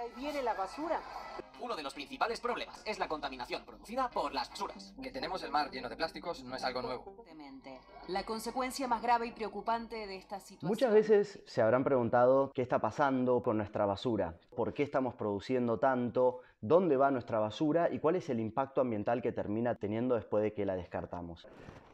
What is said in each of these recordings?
ahí viene la basura. Uno de los principales problemas es la contaminación producida por las basuras. Que tenemos el mar lleno de plásticos no es algo nuevo. La consecuencia más grave y preocupante de esta situación. Muchas veces se habrán preguntado qué está pasando con nuestra basura, por qué estamos produciendo tanto, dónde va nuestra basura y cuál es el impacto ambiental que termina teniendo después de que la descartamos.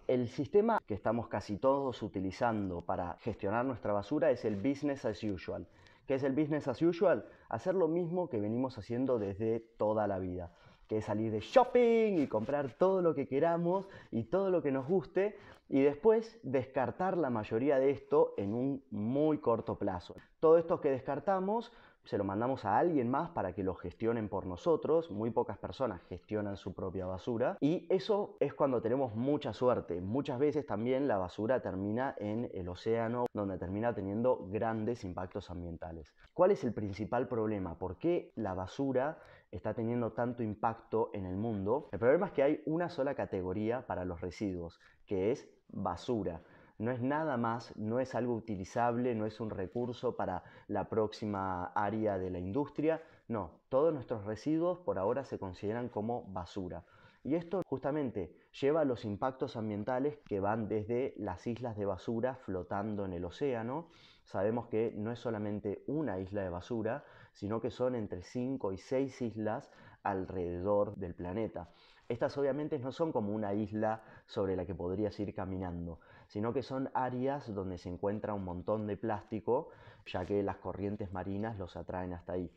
El sistema que estamos casi todos utilizando para gestionar nuestra basura es el business as usual que es el business as usual, hacer lo mismo que venimos haciendo desde toda la vida, que es salir de shopping y comprar todo lo que queramos y todo lo que nos guste y después descartar la mayoría de esto en un muy corto plazo. Todo esto que descartamos se lo mandamos a alguien más para que lo gestionen por nosotros. Muy pocas personas gestionan su propia basura y eso es cuando tenemos mucha suerte. Muchas veces también la basura termina en el océano donde termina teniendo grandes impactos ambientales. ¿Cuál es el principal problema? ¿Por qué la basura está teniendo tanto impacto en el mundo? El problema es que hay una sola categoría para los residuos, que es basura. No es nada más, no es algo utilizable, no es un recurso para la próxima área de la industria. No, todos nuestros residuos por ahora se consideran como basura. Y esto justamente lleva a los impactos ambientales que van desde las islas de basura flotando en el océano. Sabemos que no es solamente una isla de basura, sino que son entre 5 y 6 islas alrededor del planeta. Estas obviamente no son como una isla sobre la que podrías ir caminando, sino que son áreas donde se encuentra un montón de plástico, ya que las corrientes marinas los atraen hasta ahí.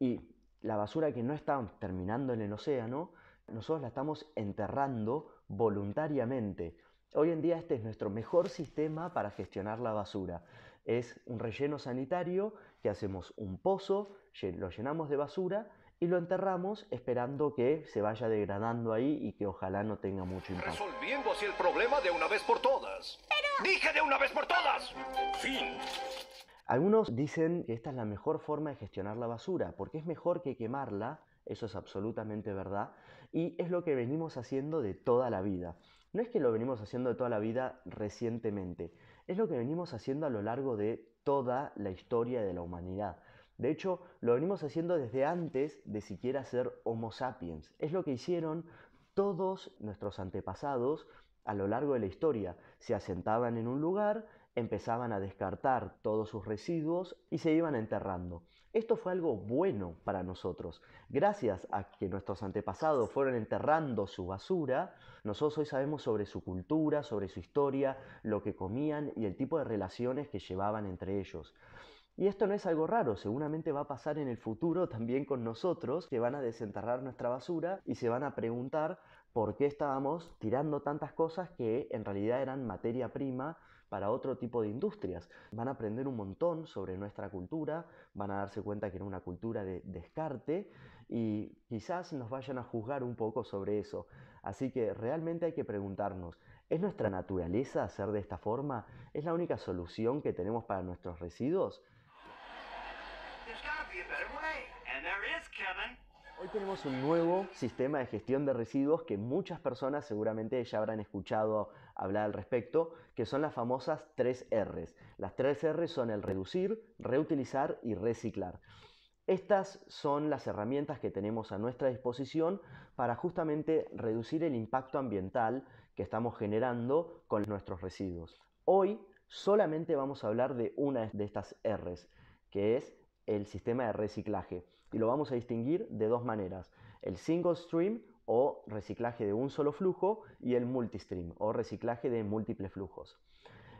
Y la basura que no está terminando en el océano, nosotros la estamos enterrando voluntariamente. Hoy en día este es nuestro mejor sistema para gestionar la basura. Es un relleno sanitario que hacemos un pozo, lo llenamos de basura y lo enterramos esperando que se vaya degradando ahí y que ojalá no tenga mucho impacto. Resolviendo así el problema de una vez por todas. Dije de una vez por todas. Fin. Algunos dicen que esta es la mejor forma de gestionar la basura, porque es mejor que quemarla, eso es absolutamente verdad, y es lo que venimos haciendo de toda la vida. No es que lo venimos haciendo de toda la vida recientemente, es lo que venimos haciendo a lo largo de toda la historia de la humanidad. De hecho, lo venimos haciendo desde antes de siquiera ser Homo sapiens. Es lo que hicieron todos nuestros antepasados a lo largo de la historia. Se asentaban en un lugar, empezaban a descartar todos sus residuos y se iban enterrando. Esto fue algo bueno para nosotros. Gracias a que nuestros antepasados fueron enterrando su basura, nosotros hoy sabemos sobre su cultura, sobre su historia, lo que comían y el tipo de relaciones que llevaban entre ellos. Y esto no es algo raro, seguramente va a pasar en el futuro también con nosotros, que van a desenterrar nuestra basura y se van a preguntar por qué estábamos tirando tantas cosas que en realidad eran materia prima para otro tipo de industrias. Van a aprender un montón sobre nuestra cultura, van a darse cuenta que era una cultura de descarte y quizás nos vayan a juzgar un poco sobre eso. Así que realmente hay que preguntarnos, ¿Es nuestra naturaleza hacer de esta forma? ¿Es la única solución que tenemos para nuestros residuos? tenemos un nuevo sistema de gestión de residuos que muchas personas seguramente ya habrán escuchado hablar al respecto, que son las famosas 3 Rs. Las 3 Rs son el reducir, reutilizar y reciclar. Estas son las herramientas que tenemos a nuestra disposición para justamente reducir el impacto ambiental que estamos generando con nuestros residuos. Hoy solamente vamos a hablar de una de estas Rs, que es el sistema de reciclaje y lo vamos a distinguir de dos maneras, el single stream o reciclaje de un solo flujo y el multistream o reciclaje de múltiples flujos.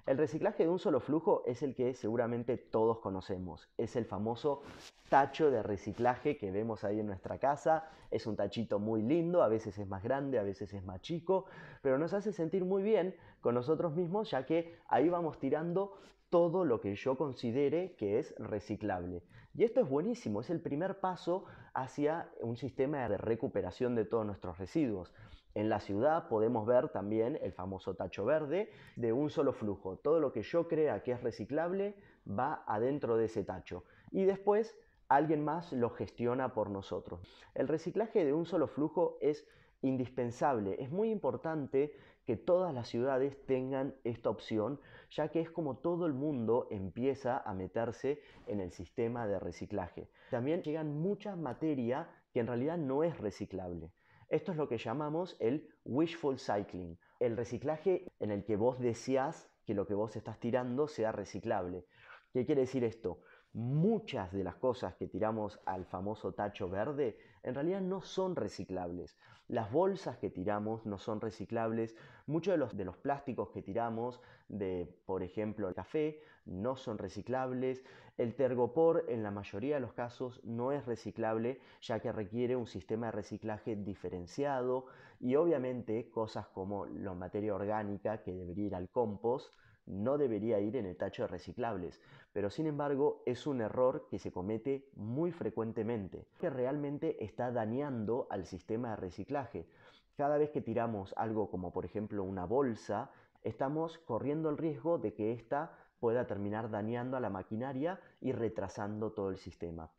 El reciclaje de un solo flujo es el que seguramente todos conocemos. Es el famoso tacho de reciclaje que vemos ahí en nuestra casa. Es un tachito muy lindo, a veces es más grande, a veces es más chico, pero nos hace sentir muy bien con nosotros mismos ya que ahí vamos tirando todo lo que yo considere que es reciclable. Y esto es buenísimo, es el primer paso hacia un sistema de recuperación de todos nuestros residuos. En la ciudad podemos ver también el famoso tacho verde de un solo flujo. Todo lo que yo crea que es reciclable va adentro de ese tacho. Y después alguien más lo gestiona por nosotros. El reciclaje de un solo flujo es indispensable. Es muy importante que todas las ciudades tengan esta opción, ya que es como todo el mundo empieza a meterse en el sistema de reciclaje. También llegan mucha materia que en realidad no es reciclable. Esto es lo que llamamos el wishful cycling, el reciclaje en el que vos deseás que lo que vos estás tirando sea reciclable. ¿Qué quiere decir esto? Muchas de las cosas que tiramos al famoso tacho verde en realidad no son reciclables. Las bolsas que tiramos no son reciclables, muchos de los, de los plásticos que tiramos, de por ejemplo el café, no son reciclables, el tergopor en la mayoría de los casos no es reciclable ya que requiere un sistema de reciclaje diferenciado y obviamente cosas como la materia orgánica que debería ir al compost, no debería ir en el tacho de reciclables, pero sin embargo es un error que se comete muy frecuentemente, que realmente está dañando al sistema de reciclaje. Cada vez que tiramos algo como por ejemplo una bolsa, estamos corriendo el riesgo de que ésta pueda terminar dañando a la maquinaria y retrasando todo el sistema.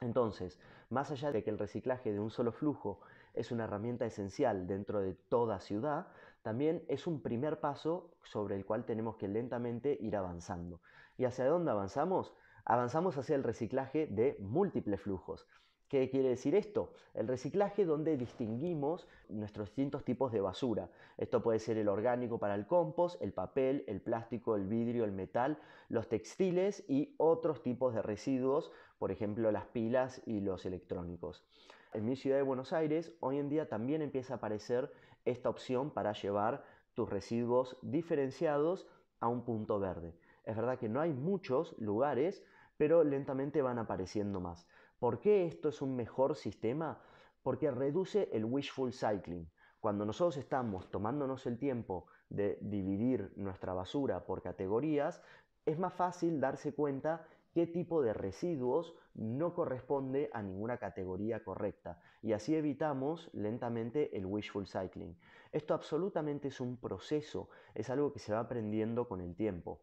Entonces, más allá de que el reciclaje de un solo flujo es una herramienta esencial dentro de toda ciudad, también es un primer paso sobre el cual tenemos que lentamente ir avanzando. ¿Y hacia dónde avanzamos? Avanzamos hacia el reciclaje de múltiples flujos. ¿Qué quiere decir esto? El reciclaje donde distinguimos nuestros distintos tipos de basura. Esto puede ser el orgánico para el compost, el papel, el plástico, el vidrio, el metal, los textiles y otros tipos de residuos, por ejemplo las pilas y los electrónicos. En mi ciudad de Buenos Aires hoy en día también empieza a aparecer esta opción para llevar tus residuos diferenciados a un punto verde. Es verdad que no hay muchos lugares, pero lentamente van apareciendo más. ¿Por qué esto es un mejor sistema? Porque reduce el wishful cycling. Cuando nosotros estamos tomándonos el tiempo de dividir nuestra basura por categorías, es más fácil darse cuenta qué tipo de residuos no corresponde a ninguna categoría correcta y así evitamos lentamente el wishful cycling. Esto absolutamente es un proceso, es algo que se va aprendiendo con el tiempo.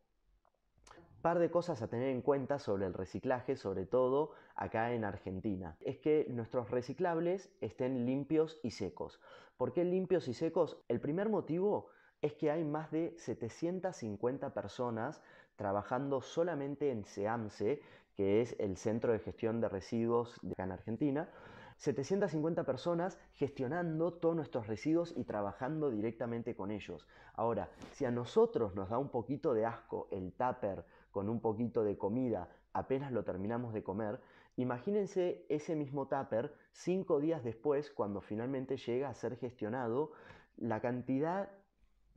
Par de cosas a tener en cuenta sobre el reciclaje, sobre todo acá en Argentina, es que nuestros reciclables estén limpios y secos. ¿Por qué limpios y secos? El primer motivo es que hay más de 750 personas trabajando solamente en SEAMSE, que es el Centro de Gestión de Residuos de en Argentina, 750 personas gestionando todos nuestros residuos y trabajando directamente con ellos. Ahora, si a nosotros nos da un poquito de asco el tupper con un poquito de comida apenas lo terminamos de comer, imagínense ese mismo tupper cinco días después cuando finalmente llega a ser gestionado, la cantidad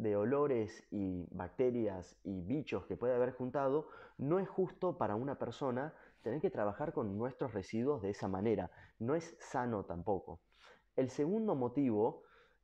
de olores y bacterias y bichos que puede haber juntado, no es justo para una persona tener que trabajar con nuestros residuos de esa manera. No es sano tampoco. El segundo motivo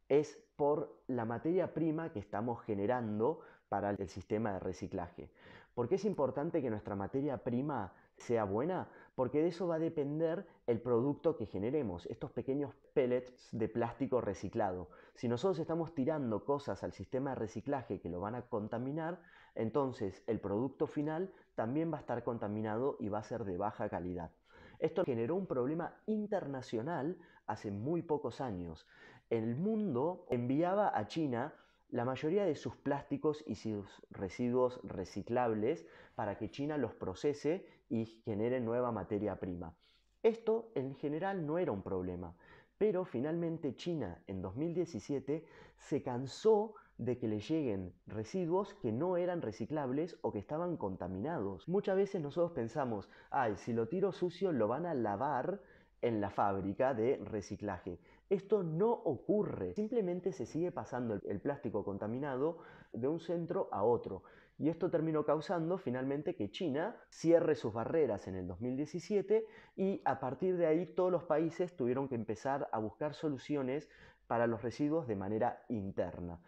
es por la materia prima que estamos generando para el sistema de reciclaje. Porque es importante que nuestra materia prima sea buena, porque de eso va a depender el producto que generemos, estos pequeños pellets de plástico reciclado. Si nosotros estamos tirando cosas al sistema de reciclaje que lo van a contaminar, entonces el producto final también va a estar contaminado y va a ser de baja calidad. Esto generó un problema internacional hace muy pocos años. El mundo enviaba a China la mayoría de sus plásticos y sus residuos reciclables para que China los procese y genere nueva materia prima. Esto en general no era un problema, pero finalmente China en 2017 se cansó de que le lleguen residuos que no eran reciclables o que estaban contaminados. Muchas veces nosotros pensamos, ay, si lo tiro sucio lo van a lavar en la fábrica de reciclaje. Esto no ocurre, simplemente se sigue pasando el plástico contaminado de un centro a otro. Y esto terminó causando finalmente que China cierre sus barreras en el 2017 y a partir de ahí todos los países tuvieron que empezar a buscar soluciones para los residuos de manera interna.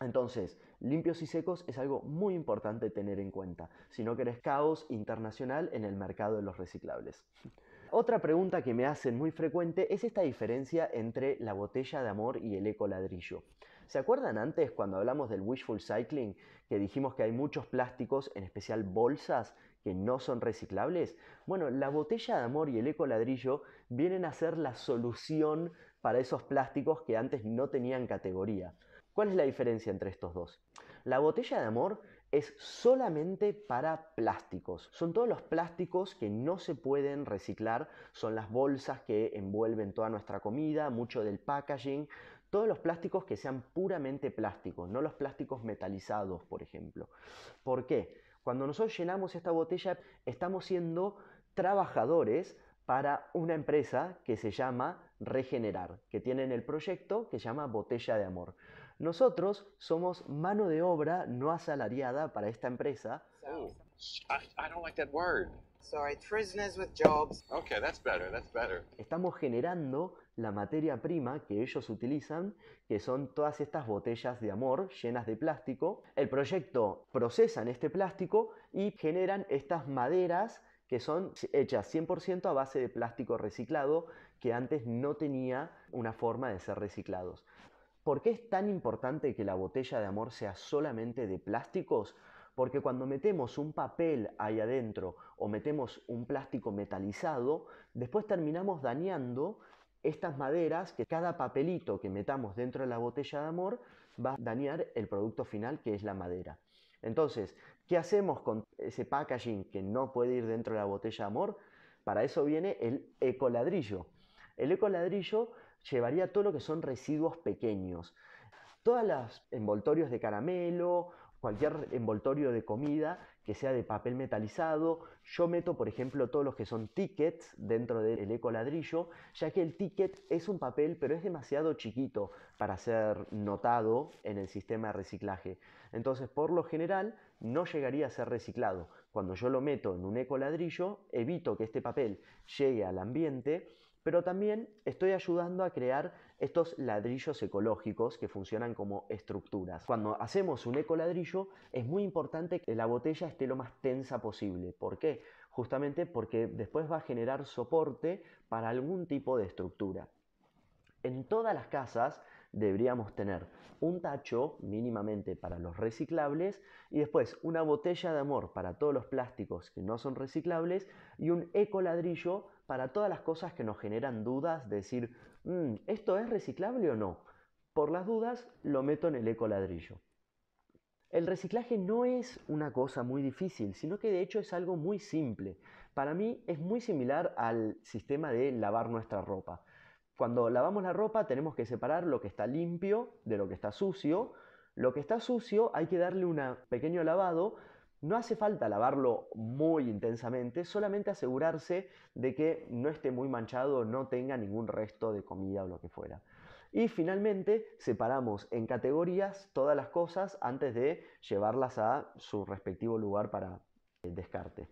Entonces, limpios y secos es algo muy importante tener en cuenta si no querés caos internacional en el mercado de los reciclables otra pregunta que me hacen muy frecuente es esta diferencia entre la botella de amor y el eco ladrillo. ¿Se acuerdan antes cuando hablamos del wishful cycling que dijimos que hay muchos plásticos, en especial bolsas, que no son reciclables? Bueno, la botella de amor y el eco ladrillo vienen a ser la solución para esos plásticos que antes no tenían categoría. ¿Cuál es la diferencia entre estos dos? La botella de amor es solamente para plásticos. Son todos los plásticos que no se pueden reciclar, son las bolsas que envuelven toda nuestra comida, mucho del packaging, todos los plásticos que sean puramente plásticos, no los plásticos metalizados, por ejemplo. ¿Por qué? Cuando nosotros llenamos esta botella, estamos siendo trabajadores para una empresa que se llama Regenerar, que tienen el proyecto que se llama Botella de Amor. Nosotros somos mano de obra no asalariada para esta empresa. Estamos generando la materia prima que ellos utilizan, que son todas estas botellas de amor llenas de plástico. El proyecto procesan este plástico y generan estas maderas que son hechas 100% a base de plástico reciclado que antes no tenía una forma de ser reciclados. ¿Por qué es tan importante que la botella de amor sea solamente de plásticos? Porque cuando metemos un papel ahí adentro o metemos un plástico metalizado, después terminamos dañando estas maderas que cada papelito que metamos dentro de la botella de amor va a dañar el producto final que es la madera. Entonces, ¿qué hacemos con ese packaging que no puede ir dentro de la botella de amor? Para eso viene el ecoladrillo. El ecoladrillo llevaría todo lo que son residuos pequeños. Todos los envoltorios de caramelo, cualquier envoltorio de comida que sea de papel metalizado. Yo meto, por ejemplo, todos los que son tickets dentro del ecoladrillo, ya que el ticket es un papel, pero es demasiado chiquito para ser notado en el sistema de reciclaje. Entonces, por lo general, no llegaría a ser reciclado. Cuando yo lo meto en un ecoladrillo, evito que este papel llegue al ambiente pero también estoy ayudando a crear estos ladrillos ecológicos que funcionan como estructuras. Cuando hacemos un ecoladrillo es muy importante que la botella esté lo más tensa posible. ¿Por qué? Justamente porque después va a generar soporte para algún tipo de estructura. En todas las casas deberíamos tener un tacho mínimamente para los reciclables y después una botella de amor para todos los plásticos que no son reciclables y un ecoladrillo para todas las cosas que nos generan dudas, decir, mm, ¿esto es reciclable o no? Por las dudas lo meto en el ecoladrillo. El reciclaje no es una cosa muy difícil, sino que de hecho es algo muy simple. Para mí es muy similar al sistema de lavar nuestra ropa. Cuando lavamos la ropa tenemos que separar lo que está limpio de lo que está sucio. Lo que está sucio hay que darle un pequeño lavado no hace falta lavarlo muy intensamente, solamente asegurarse de que no esté muy manchado, no tenga ningún resto de comida o lo que fuera. Y finalmente separamos en categorías todas las cosas antes de llevarlas a su respectivo lugar para descarte.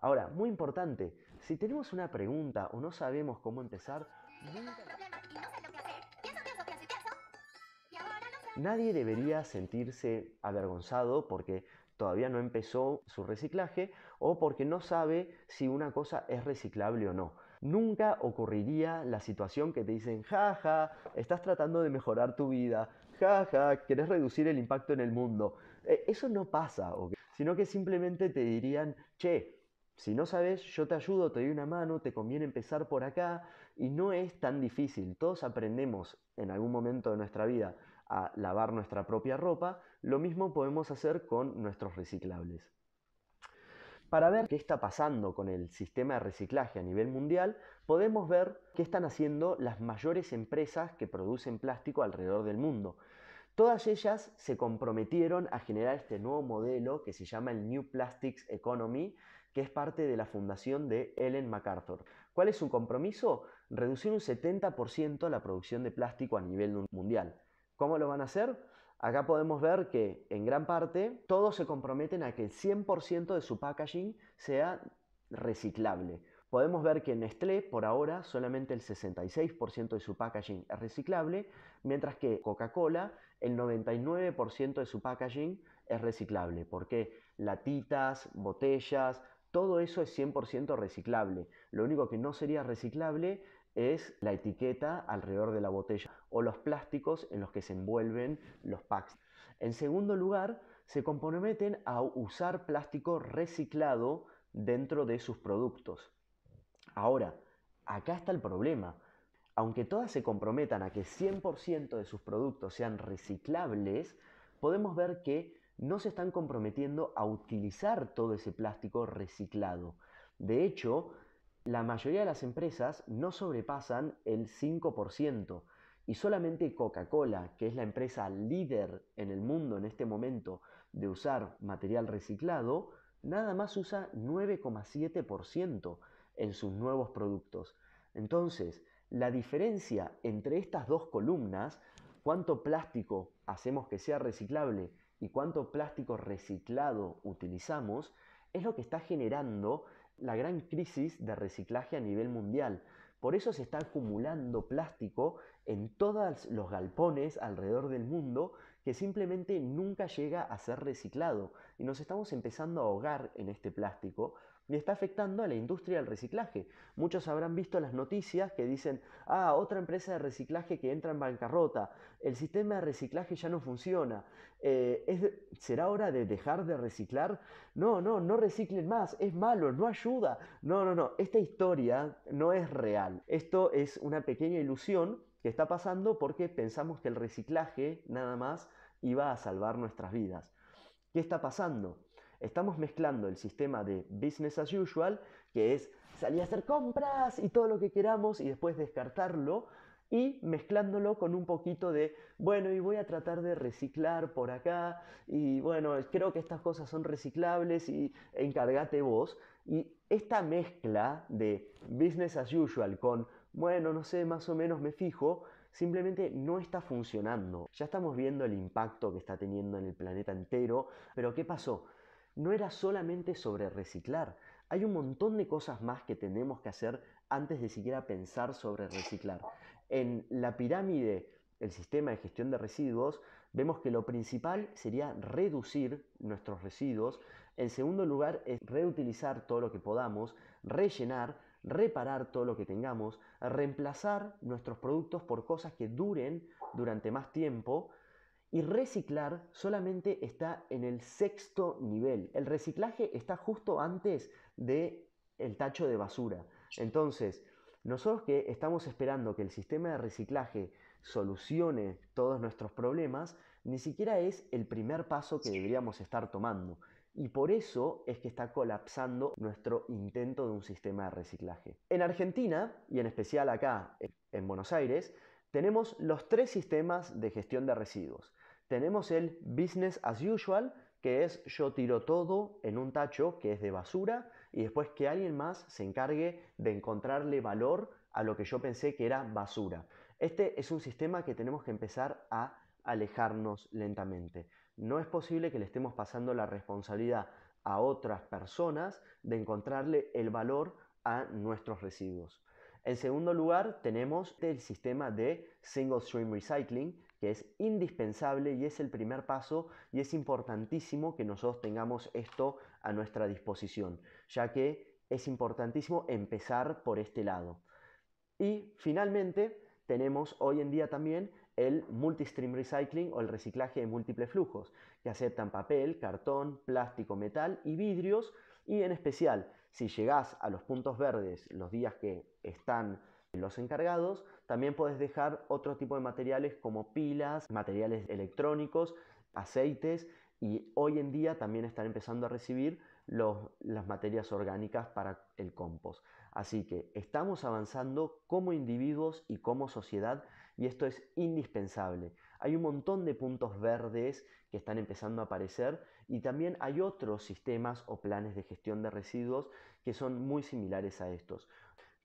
Ahora, muy importante, si tenemos una pregunta o no sabemos cómo empezar, nadie debería sentirse avergonzado porque todavía no empezó su reciclaje o porque no sabe si una cosa es reciclable o no. Nunca ocurriría la situación que te dicen, jaja, estás tratando de mejorar tu vida, jaja, querés reducir el impacto en el mundo. Eh, eso no pasa, sino que simplemente te dirían, che, si no sabes, yo te ayudo, te doy una mano, te conviene empezar por acá y no es tan difícil. Todos aprendemos en algún momento de nuestra vida a lavar nuestra propia ropa lo mismo podemos hacer con nuestros reciclables. Para ver qué está pasando con el sistema de reciclaje a nivel mundial, podemos ver qué están haciendo las mayores empresas que producen plástico alrededor del mundo. Todas ellas se comprometieron a generar este nuevo modelo que se llama el New Plastics Economy, que es parte de la fundación de Ellen MacArthur. ¿Cuál es su compromiso? Reducir un 70% la producción de plástico a nivel mundial. ¿Cómo lo van a hacer? Acá podemos ver que en gran parte todos se comprometen a que el 100% de su packaging sea reciclable. Podemos ver que Nestlé por ahora solamente el 66% de su packaging es reciclable, mientras que Coca-Cola el 99% de su packaging es reciclable, porque latitas, botellas, todo eso es 100% reciclable. Lo único que no sería reciclable es la etiqueta alrededor de la botella o los plásticos en los que se envuelven los packs. En segundo lugar, se comprometen a usar plástico reciclado dentro de sus productos. Ahora, acá está el problema. Aunque todas se comprometan a que 100% de sus productos sean reciclables, podemos ver que no se están comprometiendo a utilizar todo ese plástico reciclado. De hecho, la mayoría de las empresas no sobrepasan el 5%. Y solamente Coca-Cola, que es la empresa líder en el mundo en este momento de usar material reciclado, nada más usa 9,7% en sus nuevos productos. Entonces, la diferencia entre estas dos columnas, cuánto plástico hacemos que sea reciclable y cuánto plástico reciclado utilizamos, es lo que está generando la gran crisis de reciclaje a nivel mundial. Por eso se está acumulando plástico en todos los galpones alrededor del mundo que simplemente nunca llega a ser reciclado. Y nos estamos empezando a ahogar en este plástico y está afectando a la industria del reciclaje. Muchos habrán visto las noticias que dicen, ah, otra empresa de reciclaje que entra en bancarrota, el sistema de reciclaje ya no funciona, eh, ¿será hora de dejar de reciclar? No, no, no reciclen más, es malo, no ayuda. No, no, no, esta historia no es real. Esto es una pequeña ilusión que está pasando porque pensamos que el reciclaje nada más iba a salvar nuestras vidas. ¿Qué está pasando? Estamos mezclando el sistema de business as usual, que es salir a hacer compras y todo lo que queramos y después descartarlo, y mezclándolo con un poquito de, bueno, y voy a tratar de reciclar por acá, y bueno, creo que estas cosas son reciclables y encárgate vos. Y esta mezcla de business as usual con, bueno, no sé, más o menos me fijo, simplemente no está funcionando. Ya estamos viendo el impacto que está teniendo en el planeta entero, pero ¿qué pasó? no era solamente sobre reciclar. Hay un montón de cosas más que tenemos que hacer antes de siquiera pensar sobre reciclar. En la pirámide, el sistema de gestión de residuos, vemos que lo principal sería reducir nuestros residuos. En segundo lugar es reutilizar todo lo que podamos, rellenar, reparar todo lo que tengamos, reemplazar nuestros productos por cosas que duren durante más tiempo y reciclar solamente está en el sexto nivel. El reciclaje está justo antes del el tacho de basura. Entonces, nosotros que estamos esperando que el sistema de reciclaje solucione todos nuestros problemas, ni siquiera es el primer paso que deberíamos estar tomando. Y por eso es que está colapsando nuestro intento de un sistema de reciclaje. En Argentina, y en especial acá en Buenos Aires, tenemos los tres sistemas de gestión de residuos tenemos el business as usual, que es yo tiro todo en un tacho que es de basura y después que alguien más se encargue de encontrarle valor a lo que yo pensé que era basura. Este es un sistema que tenemos que empezar a alejarnos lentamente. No es posible que le estemos pasando la responsabilidad a otras personas de encontrarle el valor a nuestros residuos. En segundo lugar, tenemos el sistema de Single Stream Recycling, es indispensable y es el primer paso y es importantísimo que nosotros tengamos esto a nuestra disposición, ya que es importantísimo empezar por este lado. Y finalmente tenemos hoy en día también el multi-stream recycling o el reciclaje de múltiples flujos, que aceptan papel, cartón, plástico, metal y vidrios, y en especial si llegás a los puntos verdes los días que están los encargados, también puedes dejar otro tipo de materiales como pilas, materiales electrónicos, aceites y hoy en día también están empezando a recibir las materias orgánicas para el compost. Así que estamos avanzando como individuos y como sociedad y esto es indispensable. Hay un montón de puntos verdes que están empezando a aparecer y también hay otros sistemas o planes de gestión de residuos que son muy similares a estos.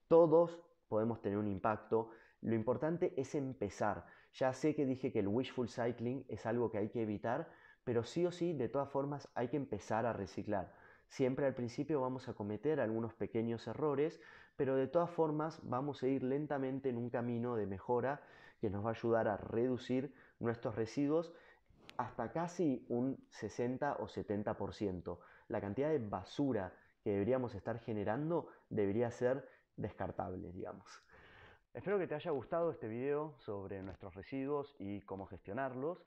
Todos podemos tener un impacto lo importante es empezar. Ya sé que dije que el wishful cycling es algo que hay que evitar, pero sí o sí, de todas formas, hay que empezar a reciclar. Siempre al principio vamos a cometer algunos pequeños errores, pero de todas formas vamos a ir lentamente en un camino de mejora que nos va a ayudar a reducir nuestros residuos hasta casi un 60 o 70%. La cantidad de basura que deberíamos estar generando debería ser descartable, digamos. Espero que te haya gustado este video sobre nuestros residuos y cómo gestionarlos.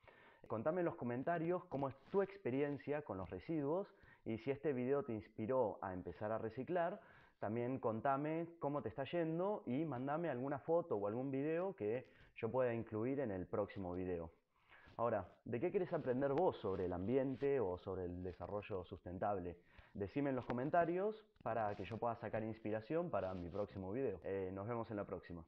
Contame en los comentarios cómo es tu experiencia con los residuos y si este video te inspiró a empezar a reciclar. También contame cómo te está yendo y mandame alguna foto o algún video que yo pueda incluir en el próximo video. Ahora, ¿de qué quieres aprender vos sobre el ambiente o sobre el desarrollo sustentable? Decime en los comentarios para que yo pueda sacar inspiración para mi próximo video. Eh, nos vemos en la próxima.